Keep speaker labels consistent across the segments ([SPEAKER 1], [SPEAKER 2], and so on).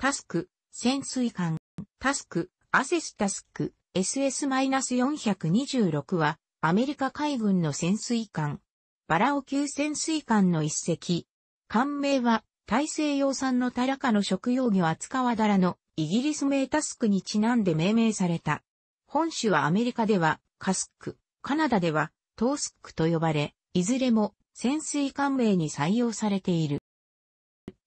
[SPEAKER 1] タスク、潜水艦、タスク、アセスタスク、SS-426 は、アメリカ海軍の潜水艦。バラオ級潜水艦の一隻。艦名は、大西洋産のタラカの食用魚扱わだらのイギリス名タスクにちなんで命名された。本種はアメリカではカスク、カナダではトースクと呼ばれ、いずれも潜水艦名に採用されている。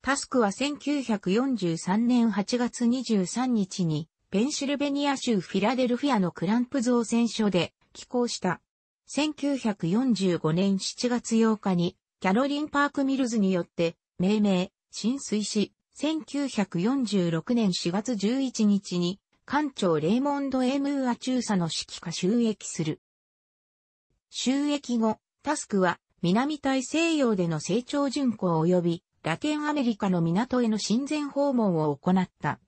[SPEAKER 1] タスクは1943年8月23日に、ペンシルベニア州フィラデルフィアのクランプ造船所で寄港した。1945年7月8日に、キャロリン・パーク・ミルズによって、命名、浸水し、1946年4月11日に、艦長レイモンド・エムーア中佐の指揮下収益する。収益後、タスクは南大西洋での成長巡航及びラテンアメリカの港への親善訪問を行った。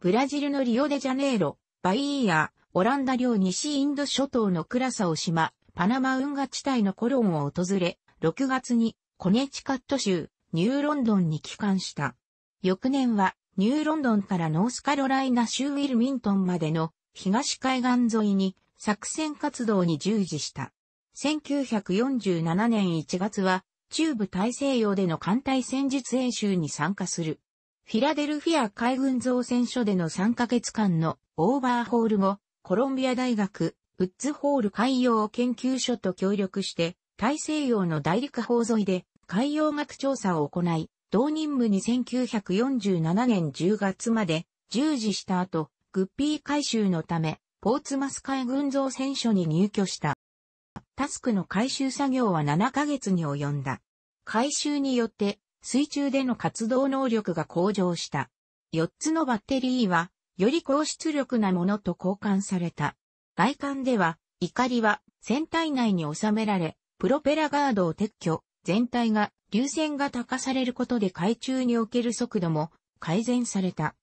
[SPEAKER 1] ブラジルのリオデジャネイロ、バイーヤ、オランダ領西インド諸島のクラサオ島、パナマ運河地帯のコロンを訪れ、6月にコネチカット州、ニューロンドンに帰還した。翌年は、ニューロンドンからノースカロライナ州ウィルミントンまでの東海岸沿いに作戦活動に従事した。1947年1月は中部大西洋での艦隊戦術演習に参加する。フィラデルフィア海軍造船所での3ヶ月間のオーバーホール後、コロンビア大学、ウッズホール海洋研究所と協力して、大西洋の大陸法沿いで海洋学調査を行い、同任務に1947年10月まで従事した後、グッピー回収のため、ポーツマス海軍造船所に入居した。タスクの回収作業は7ヶ月に及んだ。回収によって水中での活動能力が向上した。4つのバッテリーは、より高出力なものと交換された。外観では、怒りは船体内に収められ、プロペラガードを撤去、全体が流線が高されることで海中における速度も改善された。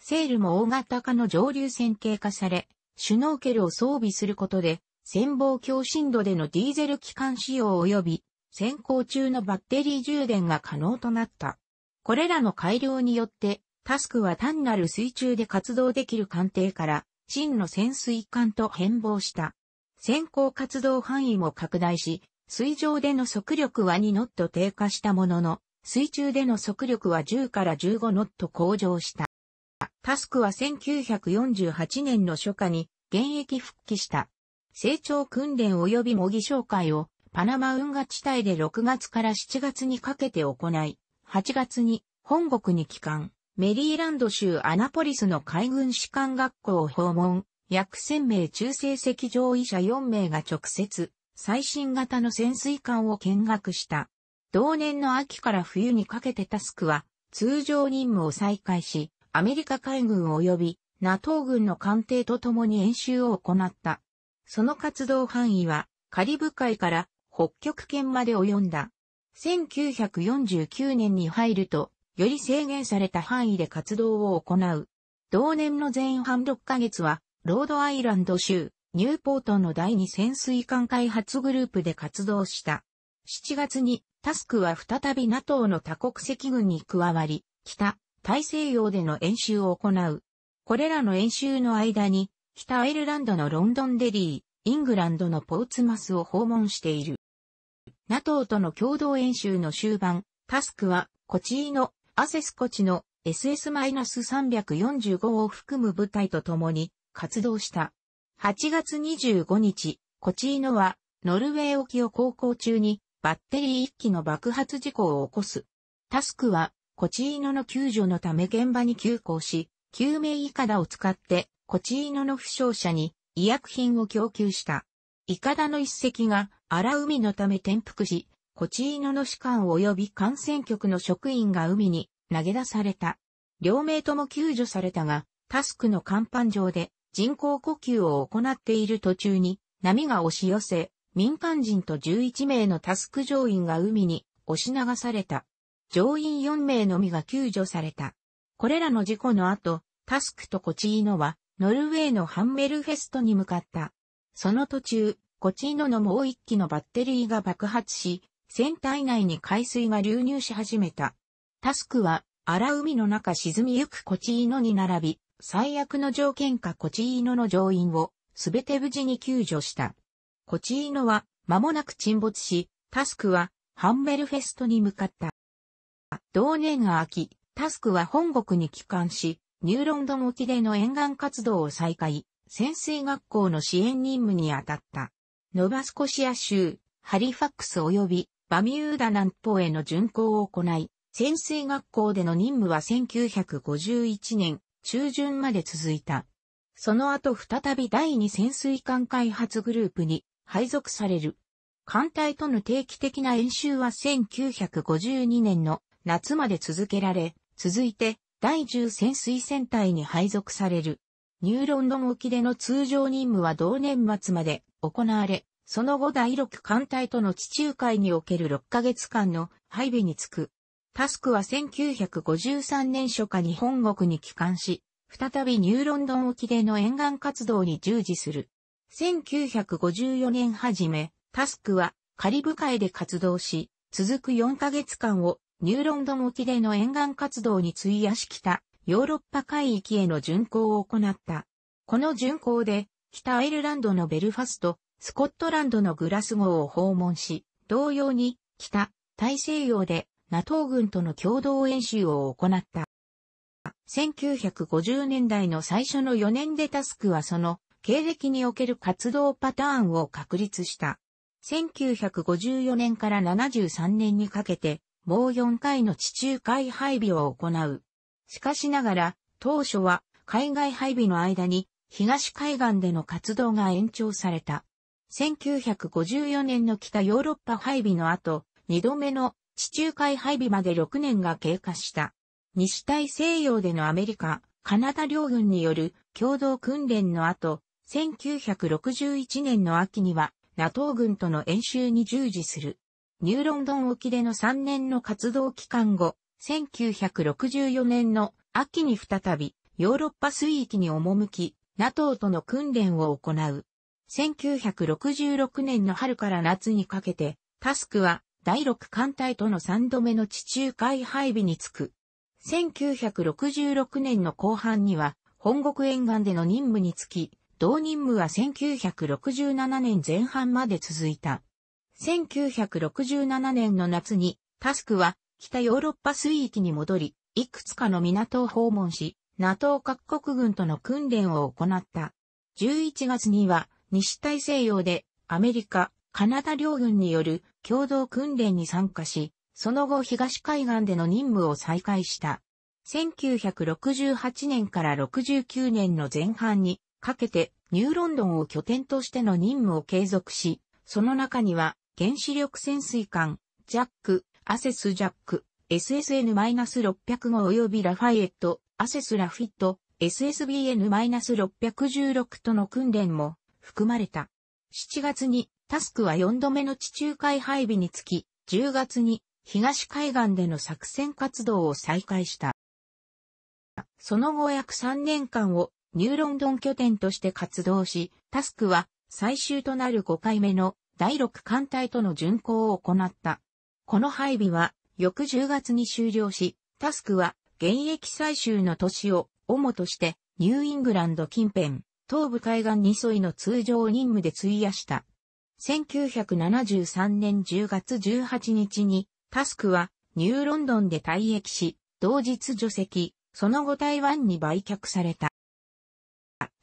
[SPEAKER 1] セールも大型化の上流線形化され、シュノーケルを装備することで潜望強振度でのディーゼル機関使用及び、先行中のバッテリー充電が可能となった。これらの改良によって、タスクは単なる水中で活動できる艦艇から、真の潜水艦と変貌した。先行活動範囲も拡大し、水上での速力は2ノット低下したものの、水中での速力は10から15ノット向上した。タスクは1948年の初夏に現役復帰した。成長訓練及び模擬紹介をパナマ運河地帯で6月から7月にかけて行い、8月に本国に帰還、メリーランド州アナポリスの海軍士官学校を訪問、約1000名中性赤上位者4名が直接、最新型の潜水艦を見学した。同年の秋から冬にかけてタスクは、通常任務を再開し、アメリカ海軍及び NATO 軍の艦艇と共に演習を行った。その活動範囲はカリブ海から北極圏まで及んだ。1949年に入ると、より制限された範囲で活動を行う。同年の前半6ヶ月は、ロードアイランド州、ニューポートの第二潜水艦開発グループで活動した。7月に、タスクは再び NATO の多国籍軍に加わり、北、大西洋での演習を行う。これらの演習の間に、北アイルランドのロンドンデリー、イングランドのポーツマスを訪問している。NATO との共同演習の終盤、タスクは、コチーノ、アセスコチの SS-345 を含む部隊と共に活動した。8月25日、コチーノは、ノルウェー沖を航行中に、バッテリー1機の爆発事故を起こす。タスクは、コチーノの救助のため現場に急行し、救命いかだを使って、コチーノの負傷者に医薬品を供給した。いかだの一隻が荒海のため転覆し、コチーノの士官及び感染局の職員が海に投げ出された。両名とも救助されたが、タスクの甲板上で人工呼吸を行っている途中に波が押し寄せ、民間人と11名のタスク乗員が海に押し流された。乗員4名のみが救助された。これらの事故の後、タスクとコチーノは、ノルウェーのハンメルフェストに向かった。その途中、コチーノのもう一機のバッテリーが爆発し、船体内に海水が流入し始めた。タスクは、荒海の中沈みゆくコチーノに並び、最悪の条件下コチーノの乗員を、すべて無事に救助した。コチーノは、間もなく沈没し、タスクは、ハンメルフェストに向かった。同年が秋、タスクは本国に帰還し、ニューロンドン沖での沿岸活動を再開、潜水学校の支援任務に当たった。ノバスコシア州、ハリファックス及びバミューダ南方への巡航を行い、潜水学校での任務は1951年中旬まで続いた。その後再び第二潜水艦開発グループに配属される。艦隊との定期的な演習は1952年の夏まで続けられ、続いて第10潜水船隊に配属される。ニューロンドン沖での通常任務は同年末まで行われ、その後第6艦隊との地中海における6ヶ月間の配備につく。タスクは1953年初夏に本国に帰還し、再びニューロンドン沖での沿岸活動に従事する。1954年初め、タスクはカリブ海で活動し、続く4ヶ月間をニューロンドン沖での沿岸活動に費やしたヨーロッパ海域への巡航を行った。この巡航で、北アイルランドのベルファスト、スコットランドのグラスゴーを訪問し、同様に、北、大西洋で、NATO 軍との共同演習を行った。1950年代の最初の4年でタスクはその経歴における活動パターンを確立した。1954年から73年にかけてもう4回の地中海配備を行う。しかしながら、当初は海外配備の間に東海岸での活動が延長された。1954年の北ヨーロッパ配備の後、2度目の地中海配備まで6年が経過した。西大西洋でのアメリカ、カナダ両軍による共同訓練の後、1961年の秋には NATO 軍との演習に従事する。ニューロンドン沖での3年の活動期間後、1964年の秋に再びヨーロッパ水域に赴き、NATO との訓練を行う。1966年の春から夏にかけて、タスクは第6艦隊との3度目の地中海配備につく。1966年の後半には、本国沿岸での任務につき、同任務は1967年前半まで続いた。1967年の夏に、タスクは北ヨーロッパ水域に戻り、いくつかの港を訪問し、NATO 各国軍との訓練を行った。11月には西大西洋でアメリカ、カナダ両軍による共同訓練に参加し、その後東海岸での任務を再開した。1968年から69年の前半にかけてニューロンドンを拠点としての任務を継続し、その中には原子力潜水艦、ジャック、アセスジャック、s s n 6 0 5及びラファイエット、アセスラフィット、SSBN-616 との訓練も含まれた。7月にタスクは4度目の地中海配備につき、10月に東海岸での作戦活動を再開した。その後約3年間をニューロンドン拠点として活動し、タスクは最終となる5回目の第6艦隊との巡航を行った。この配備は翌10月に終了し、タスクは現役最終の年を主としてニューイングランド近辺、東部海岸に沿いの通常任務で費やした。1973年10月18日にタスクはニューロンドンで退役し、同日除籍、その後台湾に売却された。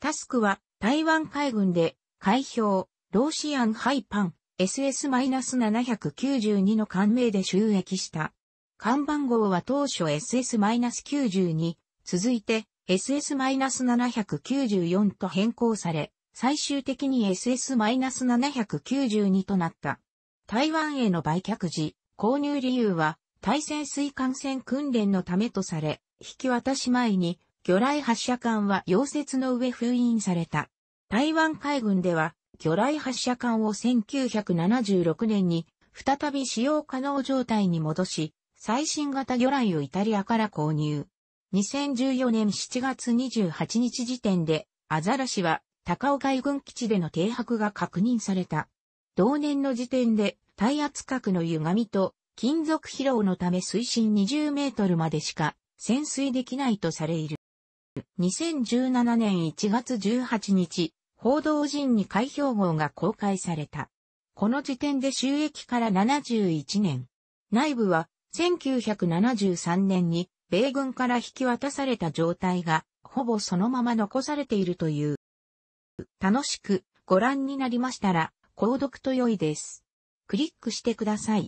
[SPEAKER 1] タスクは台湾海軍で海票。ローシアンハイパン SS-792 の艦名で収益した。看板号は当初 SS-92、続いて SS-794 と変更され、最終的に SS-792 となった。台湾への売却時、購入理由は、対潜水艦船訓練のためとされ、引き渡し前に、魚雷発射艦は溶接の上封印された。台湾海軍では、魚雷発射管を1976年に再び使用可能状態に戻し、最新型魚雷をイタリアから購入。2014年7月28日時点で、アザラシは高尾海軍基地での停泊が確認された。同年の時点で、耐圧核の歪みと金属疲労のため水深20メートルまでしか潜水できないとされいる。2017年1月18日、報道陣に開票号が公開された。この時点で収益から71年。内部は1973年に米軍から引き渡された状態がほぼそのまま残されているという。楽しくご覧になりましたら購読と良いです。クリックしてください。